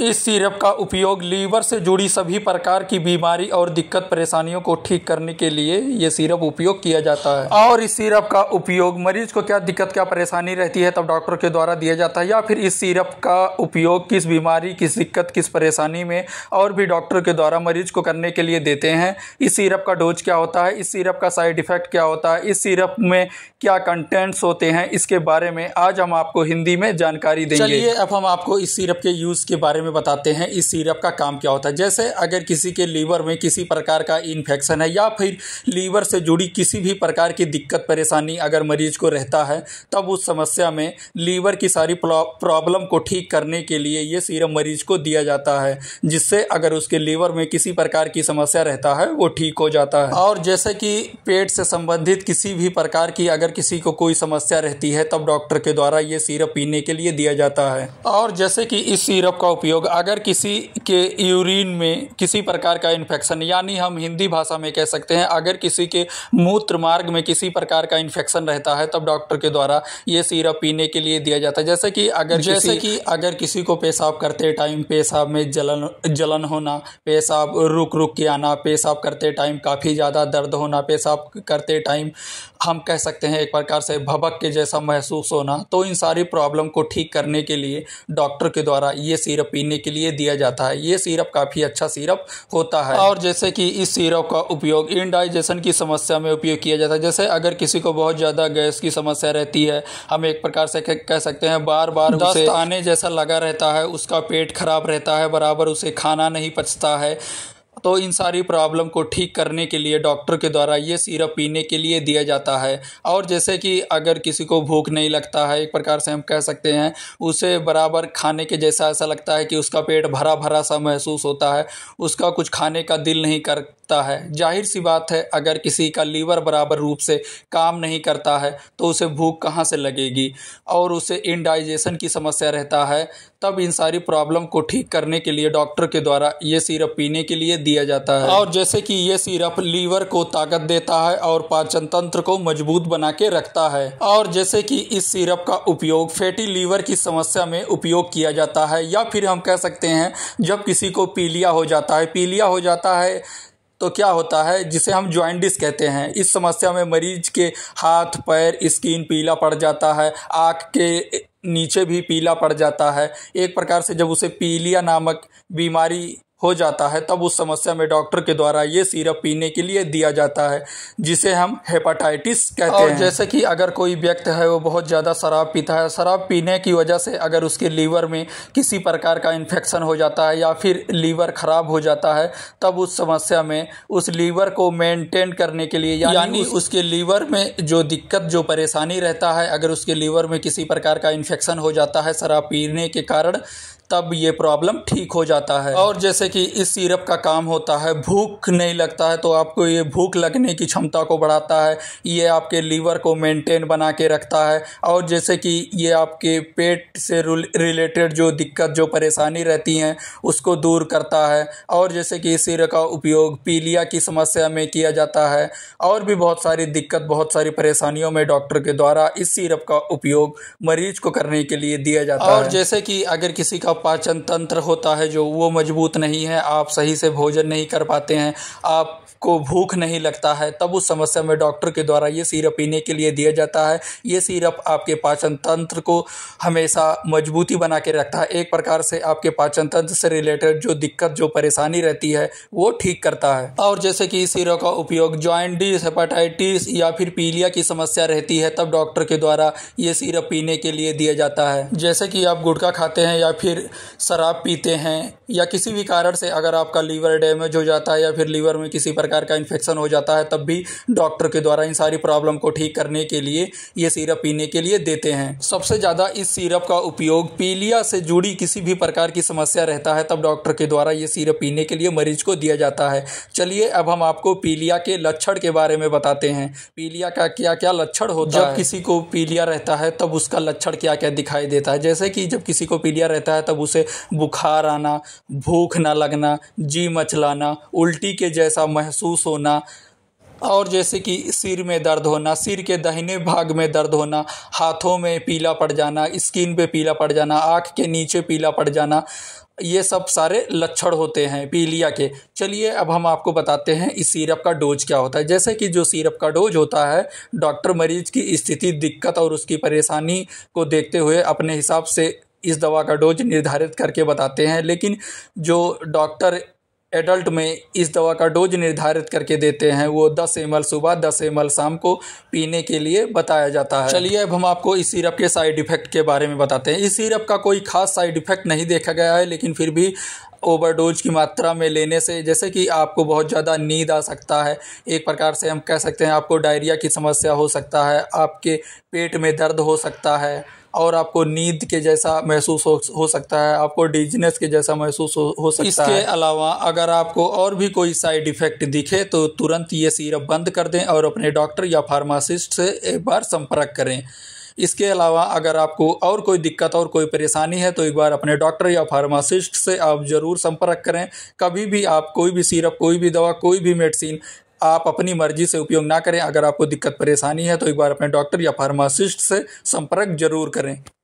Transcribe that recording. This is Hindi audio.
इस सिरप का उपयोग लीवर से जुड़ी सभी प्रकार की बीमारी और दिक्कत परेशानियों को ठीक करने के लिए ये सिरप उपयोग किया जाता है और इस सिरप का उपयोग मरीज को क्या दिक्कत क्या परेशानी रहती है तब डॉक्टर के द्वारा दिया जाता है या फिर इस सिरप का उपयोग किस बीमारी किस दिक्कत किस परेशानी में और भी डॉक्टर के द्वारा मरीज को करने के लिए देते हैं इस सिरप का डोज क्या होता है इस सिरप का साइड इफेक्ट क्या होता है इस सिरप में क्या कंटेंट्स होते हैं इसके बारे में आज हम आपको हिंदी में जानकारी देंगे चलिए अब हम आपको इस सिरप के यूज़ के बारे में में बताते हैं इस सीरप का काम क्या होता है जैसे अगर किसी के लीवर में किसी प्रकार का इन्फेक्शन है या फिर लीवर से जुड़ी किसी भी प्रकार की दिक्कत परेशानी अगर मरीज को रहता है तब उस समस्या में लीवर की सारी प्रॉब्लम को ठीक करने के लिए ये सीरम मरीज को दिया जाता है जिससे अगर उसके लीवर में किसी प्रकार की समस्या रहता है वो ठीक हो जाता है और जैसे कि पेट से संबंधित किसी भी प्रकार की अगर किसी को कोई समस्या रहती है तब डॉक्टर के द्वारा ये सीरप पीने के लिए दिया जाता है और जैसे कि इस सीरप का उपयोग प्रयोग अगर किसी के यूरिन में किसी प्रकार का इन्फेक्शन यानी हम हिंदी भाषा में कह सकते हैं अगर किसी के मूत्र मार्ग में किसी प्रकार का इन्फेक्शन रहता है तब डॉक्टर के द्वारा ये सीरप पीने के लिए दिया जाता है जैसे कि अगर जैसे कि अगर किसी को पेशाब करते टाइम पेशाब में जलन जलन होना पेशाब रुक रुक के आना पेशाब करते टाइम काफ़ी ज़्यादा दर्द होना पेशाब करते टाइम हम कह सकते हैं एक प्रकार से भबक के जैसा महसूस होना तो इन सारी प्रॉब्लम को ठीक करने के लिए डॉक्टर के द्वारा ये सीरप पीने पीने के लिए दिया जाता है ये सिरप काफ़ी अच्छा सिरप होता है और जैसे कि इस सीरप का उपयोग इनडाइजेशन की समस्या में उपयोग किया जाता है जैसे अगर किसी को बहुत ज़्यादा गैस की समस्या रहती है हम एक प्रकार से कह सकते हैं बार बार उसे आने जैसा लगा रहता है उसका पेट खराब रहता है बराबर उसे खाना नहीं पचता है तो इन सारी प्रॉब्लम को ठीक करने के लिए डॉक्टर के द्वारा ये सीरप पीने के लिए दिया जाता है और जैसे कि अगर किसी को भूख नहीं लगता है एक प्रकार से हम कह सकते हैं उसे बराबर खाने के जैसा ऐसा लगता है कि उसका पेट भरा भरा सा महसूस होता है उसका कुछ खाने का दिल नहीं करता है जाहिर सी बात है अगर किसी का लीवर बराबर रूप से काम नहीं करता है तो उसे भूख कहाँ से लगेगी और उसे इनडाइजेशन की समस्या रहता है तब इन सारी प्रॉब्लम को ठीक करने के लिए डॉक्टर के द्वारा ये सिरप पीने के लिए दिया जाता है और जैसे कि ये सिरप लीवर को ताकत देता है और पाचन तंत्र को मजबूत बना के रखता है और जैसे कि इस सिरप का उपयोग फैटी लीवर की समस्या में उपयोग किया जाता है या फिर हम कह सकते हैं जब किसी को पीलिया हो जाता है पीलिया हो जाता है तो क्या होता है जिसे हम ज्वाइंडिस कहते हैं इस समस्या में मरीज के हाथ पैर स्किन पीला पड़ जाता है आँख के नीचे भी पीला पड़ जाता है एक प्रकार से जब उसे पीलिया नामक बीमारी हो जाता है तब उस समस्या में डॉक्टर के द्वारा ये सीरप पीने के लिए दिया जाता है जिसे हम हेपाटाइटिस कहते और हैं जैसे कि अगर कोई व्यक्ति है वो बहुत ज़्यादा शराब पीता है शराब पीने की वजह से अगर उसके लीवर में किसी प्रकार का इन्फेक्शन हो जाता है या फिर लीवर खराब हो जाता है तब उस समस्या में उस लीवर को मेनटेन करने के लिए यानी, यानी उस... उसके लीवर में जो दिक्कत जो परेशानी रहता है अगर उसके लीवर में किसी प्रकार का इन्फेक्शन हो जाता है शराब पीने के कारण तब ये प्रॉब्लम ठीक हो जाता है और जैसे कि इस सिरप का काम होता है भूख नहीं लगता है तो आपको ये भूख लगने की क्षमता को बढ़ाता है ये आपके लीवर को मेंटेन बना के रखता है और जैसे कि ये आपके पेट से रिलेटेड जो दिक्कत जो परेशानी रहती हैं उसको दूर करता है और जैसे कि इस सिरप का उपयोग पीलिया की समस्या में किया जाता है और भी बहुत सारी दिक्कत बहुत सारी परेशानियों में डॉक्टर के द्वारा इस सिरप का उपयोग मरीज को करने के लिए दिया जाता और है और जैसे कि अगर किसी का पाचन तंत्र होता है जो वो मजबूत नहीं है आप सही से भोजन नहीं कर पाते हैं आपको भूख नहीं लगता है तब उस समस्या में डॉक्टर के द्वारा ये सीरप पीने के लिए दिया जाता है ये सीरप आपके पाचन तंत्र को हमेशा मजबूती बना के रखता है एक प्रकार से आपके पाचन तंत्र से रिलेटेड जो दिक्कत जो परेशानी रहती है वो ठीक करता है और जैसे कि इस सिरप का उपयोग जॉइंटिस हेपाटाइटिस या फिर पीलिया की समस्या रहती है तब डॉक्टर के द्वारा ये सीरप पीने के लिए दिया जाता है जैसे कि आप गुटखा खाते हैं या फिर शराब पीते हैं या किसी भी कारण से अगर आपका लीवर डैमेज हो जाता है या फिर लीवर में किसी प्रकार का इन्फेक्शन हो जाता है तब भी डॉक्टर के द्वारा इन सारी प्रॉब्लम को ठीक करने के लिए ये सीरप पीने के लिए देते हैं सबसे ज़्यादा इस सीरप का उपयोग पीलिया से जुड़ी किसी भी प्रकार की समस्या रहता है तब डॉक्टर के द्वारा ये सीरप पीने के लिए मरीज को दिया जाता है चलिए अब हम आपको पीलिया के लक्षण के बारे में बताते हैं पीलिया का क्या क्या लक्षण होता है जब किसी को पीलिया रहता है तब उसका लक्षण क्या क्या दिखाई देता है जैसे कि जब किसी को पीलिया रहता है तब मतलब उसे बुखार आना भूख ना लगना जी मचलाना उल्टी के जैसा महसूस होना और जैसे कि सिर में दर्द होना सिर के दाहिने भाग में दर्द होना हाथों में पीला पड़ जाना स्किन पे पीला पड़ जाना आँख के नीचे पीला पड़ जाना ये सब सारे लक्षण होते हैं पीलिया के चलिए अब हम आपको बताते हैं इस सीरप का डोज क्या होता है जैसे कि जो सीरप का डोज होता है डॉक्टर मरीज की स्थिति दिक्कत और उसकी परेशानी को देखते हुए अपने हिसाब से इस दवा का डोज निर्धारित करके बताते हैं लेकिन जो डॉक्टर एडल्ट में इस दवा का डोज निर्धारित करके देते हैं वो 10 एम सुबह 10 एम शाम को पीने के लिए बताया जाता है चलिए अब हम आपको इस सिरप के साइड इफ़ेक्ट के बारे में बताते हैं इस सिरप का कोई खास साइड इफ़ेक्ट नहीं देखा गया है लेकिन फिर भी ओवरडोज की मात्रा में लेने से जैसे कि आपको बहुत ज़्यादा नींद आ सकता है एक प्रकार से हम कह सकते हैं आपको डायरिया की समस्या हो सकता है आपके पेट में दर्द हो सकता है और आपको नींद के जैसा महसूस हो, हो सकता है आपको डिजनेस के जैसा महसूस हो, हो सकता इसके है इसके अलावा अगर आपको और भी कोई साइड इफेक्ट दिखे तो तुरंत ये सीरप बंद कर दें और अपने डॉक्टर या फार्मासिस्ट से एक बार संपर्क करें इसके अलावा अगर आपको और कोई दिक्कत और कोई परेशानी है तो एक बार अपने डॉक्टर या फार्मासिस्ट से आप ज़रूर संपर्क करें कभी भी आप कोई भी सीरप कोई भी दवा कोई भी मेडिसिन आप अपनी मर्जी से उपयोग ना करें अगर आपको दिक्कत परेशानी है तो एक बार अपने डॉक्टर या फार्मासिस्ट से संपर्क जरूर करें